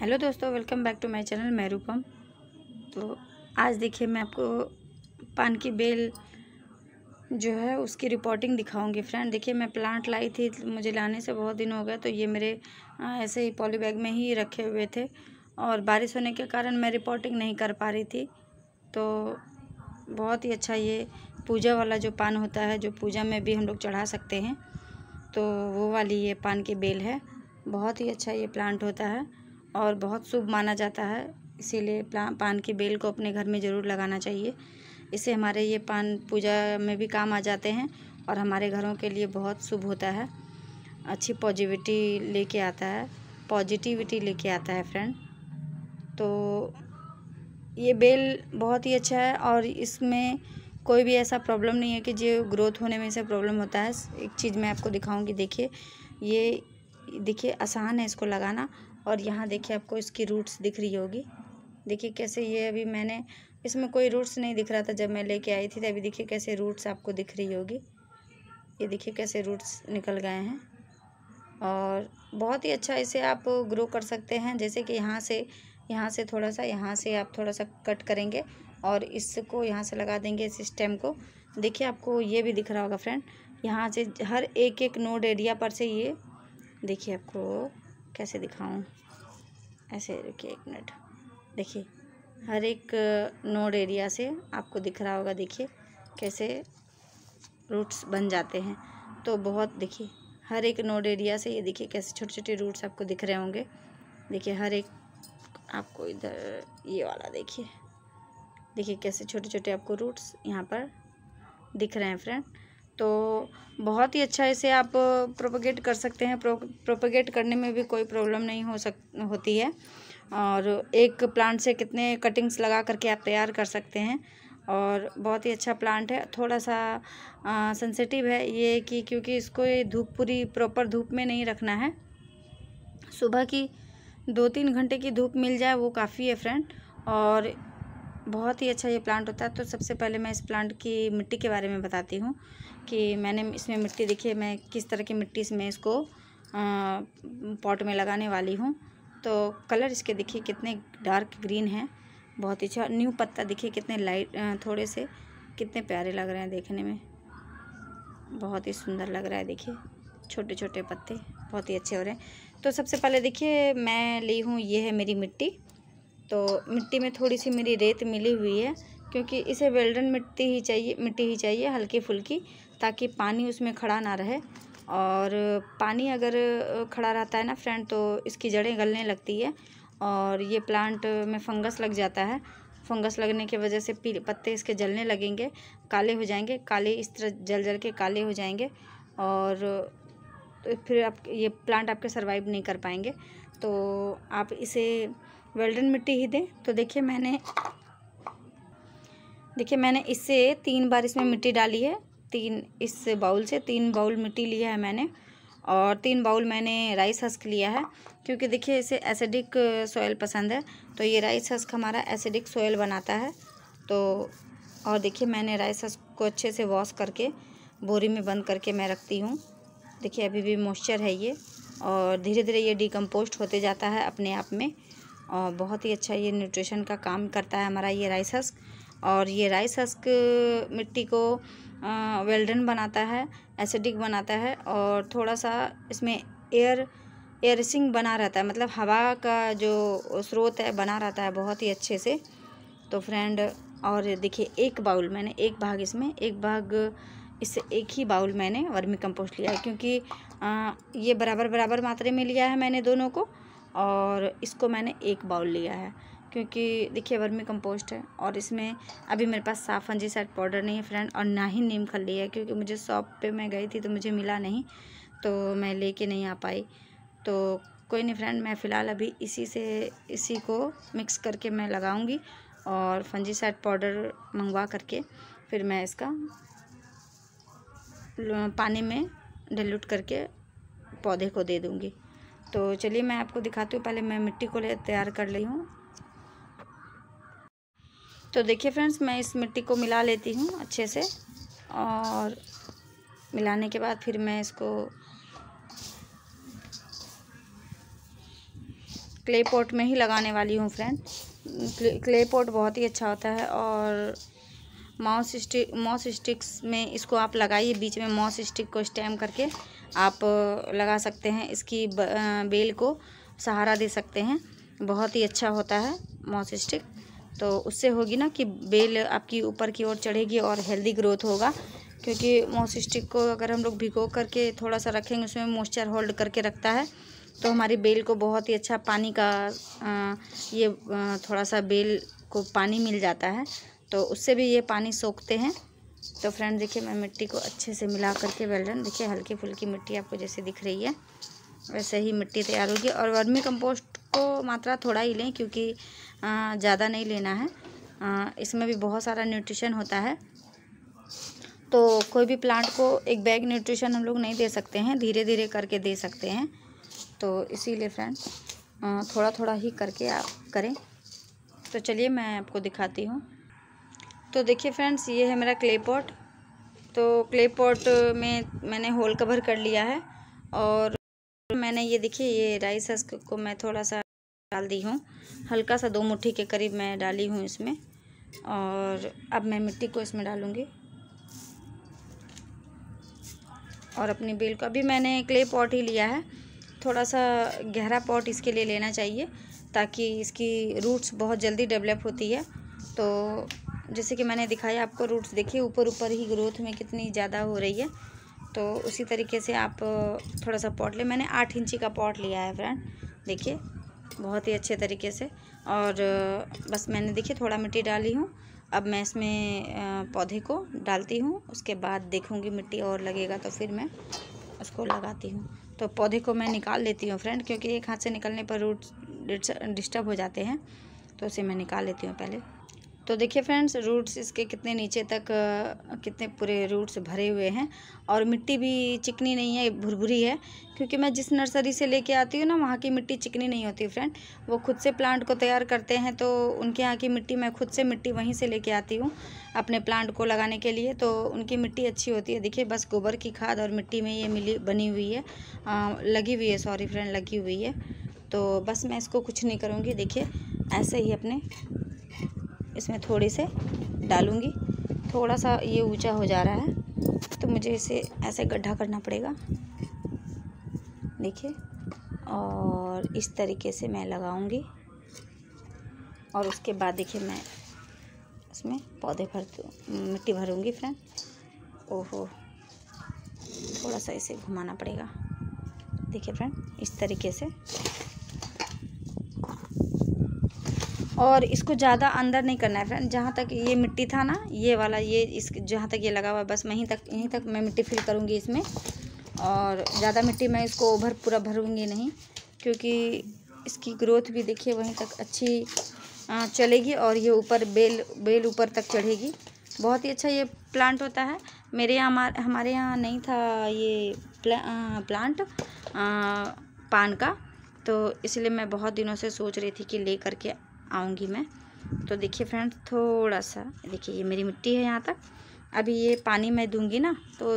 hello दोस्तों welcome back to my channel मैरूपम रूपम तो आज देखिए मैं आपको पान की बेल जो है उसकी रिपोर्टिंग दिखाऊंगी फ्रेंड देखिए मैं प्लांट लाई थी मुझे लाने से बहुत दिन हो गए तो ये मेरे ऐसे ही पॉली बैग में ही रखे हुए थे और बारिश होने के कारण मैं रिपोर्टिंग नहीं कर पा रही थी तो बहुत ही अच्छा ये पूजा वाला जो पान होता है जो पूजा में भी हम लोग चढ़ा सकते हैं तो वो वाली ये पान की बेल है बहुत ही अच्छा ये प्लांट होता है और बहुत शुभ माना जाता है इसीलिए पान की बेल को अपने घर में ज़रूर लगाना चाहिए इससे हमारे ये पान पूजा में भी काम आ जाते हैं और हमारे घरों के लिए बहुत शुभ होता है अच्छी पॉजिटिविटी लेके आता है पॉजिटिविटी लेके आता है फ्रेंड तो ये बेल बहुत ही अच्छा है और इसमें कोई भी ऐसा प्रॉब्लम नहीं है कि जो ग्रोथ होने में से प्रॉब्लम होता है एक चीज़ मैं आपको दिखाऊंगी देखिए ये देखिए आसान है इसको लगाना और यहाँ देखिए आपको इसकी रूट्स दिख रही होगी देखिए कैसे ये अभी मैंने इसमें कोई रूट्स नहीं दिख रहा था जब मैं लेके आई थी तो अभी देखिए कैसे रूट्स आपको दिख रही होगी ये देखिए कैसे रूट्स निकल गए हैं और बहुत ही अच्छा इसे आप ग्रो कर सकते हैं जैसे कि यहाँ से यहाँ से थोड़ा सा यहाँ से आप थोड़ा सा कट करेंगे और इसको यहाँ से लगा देंगे इस स्टेम को देखिए आपको ये भी दिख रहा होगा फ्रेंड यहाँ से हर एक एक नोड एरिया पर से ये देखिए आपको कैसे दिखाऊं ऐसे रुकिए एक मिनट देखिए हर एक नोड एरिया से आपको दिख रहा होगा देखिए कैसे रूट्स बन जाते हैं तो बहुत देखिए हर एक नोड एरिया से ये देखिए कैसे छोटे छोटे रूट्स आपको दिख रहे होंगे देखिए हर एक आपको इधर ये वाला देखिए देखिए कैसे छोटे छोटे आपको रूट्स यहाँ पर दिख रहे हैं फ्रेंड तो बहुत ही अच्छा इसे आप प्रोपोगेट कर सकते हैं प्रोपोगेट करने में भी कोई प्रॉब्लम नहीं हो सक होती है और एक प्लांट से कितने कटिंग्स लगा करके आप तैयार कर सकते हैं और बहुत ही अच्छा प्लांट है थोड़ा सा सेंसिटिव है ये कि क्योंकि इसको ये धूप पूरी प्रॉपर धूप में नहीं रखना है सुबह की दो तीन घंटे की धूप मिल जाए वो काफ़ी है फ्रेंड और बहुत ही अच्छा ये प्लांट होता है तो सबसे पहले मैं इस प्लांट की मिट्टी के बारे में बताती हूँ कि मैंने इसमें मिट्टी देखिए मैं किस तरह की मिट्टी इसमें इसको पॉट में लगाने वाली हूँ तो कलर इसके देखिए कितने डार्क ग्रीन हैं बहुत ही अच्छा न्यू पत्ता देखिए कितने लाइट थोड़े से कितने प्यारे लग रहे हैं देखने में बहुत ही सुंदर लग रहा है देखिए छोटे छोटे पत्ते बहुत ही अच्छे हो रहे हैं तो सबसे पहले देखिए मैं ली हूँ ये है मेरी मिट्टी तो मिट्टी में थोड़ी सी मेरी रेत मिली हुई है क्योंकि इसे वेल्डन मिट्टी ही चाहिए मिट्टी ही चाहिए हल्की फुल्की ताकि पानी उसमें खड़ा ना रहे और पानी अगर खड़ा रहता है ना फ्रेंड तो इसकी जड़ें गलने लगती है और ये प्लांट में फंगस लग जाता है फंगस लगने की वजह से पीले पत्ते इसके जलने लगेंगे काले हो जाएंगे काले इस तरह जल जल के काले हो जाएंगे और तो फिर आप ये प्लांट आपके सर्वाइव नहीं कर पाएंगे तो आप इसे वेल्डन मिट्टी ही दें तो देखिए मैंने देखिए मैंने इससे तीन बार इसमें मिट्टी डाली है तीन इस बाउल से तीन बाउल मिट्टी लिया है मैंने और तीन बाउल मैंने राइस हस्क लिया है क्योंकि देखिए इसे एसिडिक सोयल पसंद है तो ये राइस हस्क हमारा एसिडिक सोयल बनाता है तो और देखिए मैंने राइस हस्क को अच्छे से वॉश करके बोरी में बंद करके मैं रखती हूँ देखिए अभी भी मॉइस्चर है ये और धीरे धीरे ये डिकम्पोस्ट होते जाता है अपने आप में और बहुत ही अच्छा ये न्यूट्रिशन का काम करता है हमारा ये राइस हस्क और ये राइस हस्क मिट्टी को वेल्डन बनाता है एसिडिक बनाता है और थोड़ा सा इसमें एयर एयरसिंग बना रहता है मतलब हवा का जो स्रोत है बना रहता है बहुत ही अच्छे से तो फ्रेंड और देखिए एक बाउल मैंने एक भाग इसमें एक भाग इससे एक ही बाउल मैंने वर्मी कंपोस्ट लिया है क्योंकि आ, ये बराबर बराबर मात्रा में लिया है मैंने दोनों को और इसको मैंने एक बाउल लिया है क्योंकि देखिए वर्मी कंपोस्ट है और इसमें अभी मेरे पास साफ फंजी साइड पाउडर नहीं है फ्रेंड और ना ही नीम खली है क्योंकि मुझे शॉप पे मैं गई थी तो मुझे मिला नहीं तो मैं लेके नहीं आ पाई तो कोई नहीं फ्रेंड मैं फ़िलहाल अभी इसी से इसी को मिक्स करके मैं लगाऊंगी और फंजी साइड पाउडर मंगवा करके फिर मैं इसका पानी में डिल्यूट करके पौधे को दे दूँगी तो चलिए मैं आपको दिखाती हूँ पहले मैं मिट्टी को ले तैयार कर ली हूँ तो देखिए फ्रेंड्स मैं इस मिट्टी को मिला लेती हूँ अच्छे से और मिलाने के बाद फिर मैं इसको क्ले पोट में ही लगाने वाली हूँ फ्रेंड क्ले पोट बहुत ही अच्छा होता है और माउस स्टिक मॉस स्टिक्स में इसको आप लगाइए बीच में मॉस स्टिक को स्टैम करके आप लगा सकते हैं इसकी बेल को सहारा दे सकते हैं बहुत ही अच्छा होता है मॉसिस्टिक तो उससे होगी ना कि बेल आपकी ऊपर की ओर चढ़ेगी और हेल्दी ग्रोथ होगा क्योंकि मॉसिस्टिक को अगर हम लोग भिगो करके थोड़ा सा रखेंगे उसमें मॉइस्चर होल्ड करके रखता है तो हमारी बेल को बहुत ही अच्छा पानी का आ, ये आ, थोड़ा सा बेल को पानी मिल जाता है तो उससे भी ये पानी सोखते हैं तो फ्रेंड देखिए मैं मिट्टी को अच्छे से मिला करके वेल देखिए हल्की फुल्की मिट्टी आपको जैसे दिख रही है वैसे ही मिट्टी तैयार होगी और वर्मी कंपोस्ट को मात्रा थोड़ा ही लें क्योंकि ज़्यादा नहीं लेना है आ, इसमें भी बहुत सारा न्यूट्रिशन होता है तो कोई भी प्लांट को एक बैग न्यूट्रिशन हम लोग नहीं दे सकते हैं धीरे धीरे करके दे सकते हैं तो इसीलिए फ्रेंड थोड़ा थोड़ा ही करके आप करें तो चलिए मैं आपको दिखाती हूँ तो देखिए फ्रेंड्स ये है मेरा क्ले पॉट तो क्ले पॉट में मैंने होल कवर कर लिया है और मैंने ये देखिए ये राइस हस्क को मैं थोड़ा सा डाल दी हूँ हल्का सा दो मुट्ठी के करीब मैं डाली हूँ इसमें और अब मैं मिट्टी को इसमें डालूँगी और अपनी बेल को अभी मैंने क्ले पॉट ही लिया है थोड़ा सा गहरा पॉट इसके लिए लेना चाहिए ताकि इसकी रूट्स बहुत जल्दी डेवलप होती है तो जैसे कि मैंने दिखाया आपको रूट्स देखिए ऊपर ऊपर ही ग्रोथ में कितनी ज़्यादा हो रही है तो उसी तरीके से आप थोड़ा सा पॉट ले मैंने आठ इंची का पॉट लिया है फ्रेंड देखिए बहुत ही अच्छे तरीके से और बस मैंने देखिए थोड़ा मिट्टी डाली हूँ अब मैं इसमें पौधे को डालती हूँ उसके बाद देखूँगी मिट्टी और लगेगा तो फिर मैं उसको लगाती हूँ तो पौधे को मैं निकाल लेती हूँ फ्रेंड क्योंकि एक हाथ से निकलने पर रूट डिस्टर्ब हो जाते हैं तो उसे मैं निकाल लेती हूँ पहले तो देखिए फ्रेंड्स रूट्स इसके कितने नीचे तक कितने पूरे रूट्स भरे हुए हैं और मिट्टी भी चिकनी नहीं है भुरभुरी है क्योंकि मैं जिस नर्सरी से लेके आती हूँ ना वहाँ की मिट्टी चिकनी नहीं होती फ्रेंड वो खुद से प्लांट को तैयार करते हैं तो उनके यहाँ की मिट्टी मैं खुद से मिट्टी वहीं से लेके आती हूँ अपने प्लांट को लगाने के लिए तो उनकी मिट्टी अच्छी होती है देखिए बस गोबर की खाद और मिट्टी में ये मिली बनी हुई है आ, लगी हुई है सॉरी फ्रेंड लगी हुई है तो बस मैं इसको कुछ नहीं करूँगी देखिए ऐसे ही अपने इसमें थोड़े से डालूँगी थोड़ा सा ये ऊंचा हो जा रहा है तो मुझे इसे ऐसे गड्ढा करना पड़ेगा देखिए और इस तरीके से मैं लगाऊंगी और उसके बाद देखिए मैं इसमें पौधे भर मिट्टी भरूंगी फ्रेंड ओहो थोड़ा सा इसे घुमाना पड़ेगा देखिए फ्रेंड इस तरीके से और इसको ज़्यादा अंदर नहीं करना है फ्रेंड जहाँ तक ये मिट्टी था ना ये वाला ये इस जहाँ तक ये लगा हुआ है बस वहीं तक यहीं तक मैं मिट्टी फिल करूँगी इसमें और ज़्यादा मिट्टी मैं इसको ओभर पूरा भरूँगी नहीं क्योंकि इसकी ग्रोथ भी देखिए वहीं तक अच्छी चलेगी और ये ऊपर बेल बेल ऊपर तक चढ़ेगी बहुत ही अच्छा ये प्लांट होता है मेरे यहाँ हमारे हमारे यहाँ नहीं था ये प्ला, आ, प्लांट आ, पान का तो इसलिए मैं बहुत दिनों से सोच रही थी कि ले करके आऊँगी मैं तो देखिए फ्रेंड्स थोड़ा सा देखिए ये मेरी मिट्टी है यहाँ तक अभी ये पानी मैं दूंगी ना तो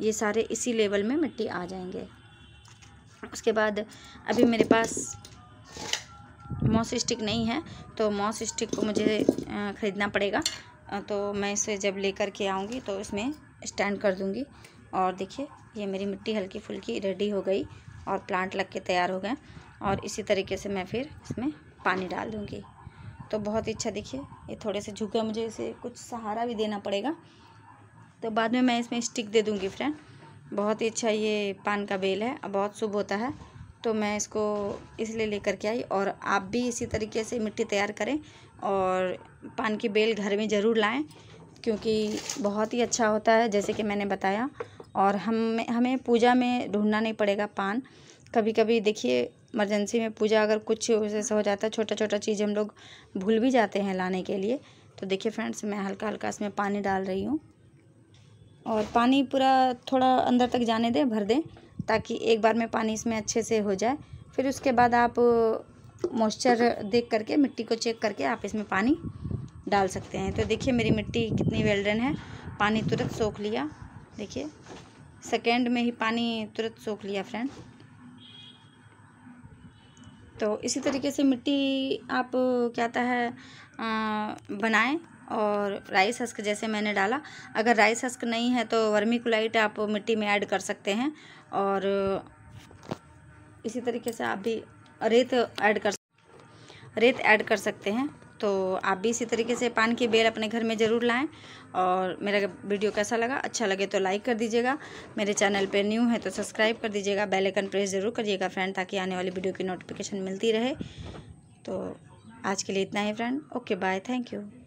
ये सारे इसी लेवल में मिट्टी आ जाएंगे उसके बाद अभी मेरे पास मॉस स्टिक नहीं है तो मॉस स्टिक को मुझे ख़रीदना पड़ेगा तो मैं इसे जब लेकर के आऊँगी तो इसमें स्टैंड कर दूँगी और देखिए ये मेरी मिट्टी हल्की फुल्की रेडी हो गई और प्लांट लग के तैयार हो गए और इसी तरीके से मैं फिर इसमें पानी डाल दूँगी तो बहुत ही अच्छा देखिए ये थोड़े से गया मुझे इसे कुछ सहारा भी देना पड़ेगा तो बाद में मैं इसमें स्टिक दे दूँगी फ्रेंड बहुत ही अच्छा ये पान का बेल है बहुत शुभ होता है तो मैं इसको इसलिए लेकर के आई और आप भी इसी तरीके से मिट्टी तैयार करें और पान की बेल घर में ज़रूर लाएं क्योंकि बहुत ही अच्छा होता है जैसे कि मैंने बताया और हम हमें पूजा में ढूंढना नहीं पड़ेगा पान कभी कभी देखिए इमरजेंसी में पूजा अगर कुछ ऐसा हो जाता है छोटा छोटा चीज़ हम लोग भूल भी जाते हैं लाने के लिए तो देखिए फ्रेंड्स मैं हल्का हल्का इसमें पानी डाल रही हूँ और पानी पूरा थोड़ा अंदर तक जाने दें भर दें ताकि एक बार में पानी इसमें अच्छे से हो जाए फिर उसके बाद आप मॉइस्चर देख करके मिट्टी को चेक करके आप इसमें पानी डाल सकते हैं तो देखिए मेरी मिट्टी कितनी वेल्डन है पानी तुरंत सोख लिया देखिए सेकेंड में ही पानी तुरंत सोख लिया फ्रेंड तो इसी तरीके से मिट्टी आप क्या आता है बनाएं और राइस हस्क जैसे मैंने डाला अगर राइस हस्क नहीं है तो वर्मी कुलाइट आप मिट्टी में ऐड कर सकते हैं और इसी तरीके से आप भी रेत ऐड कर रेत ऐड कर सकते हैं तो आप भी इसी तरीके से पान की बेल अपने घर में ज़रूर लाएं और मेरा वीडियो कैसा लगा अच्छा लगे तो लाइक कर दीजिएगा मेरे चैनल पर न्यू है तो सब्सक्राइब कर दीजिएगा बेल आइकन प्रेस ज़रूर करिएगा फ्रेंड ताकि आने वाली वीडियो की नोटिफिकेशन मिलती रहे तो आज के लिए इतना ही friend okay bye thank you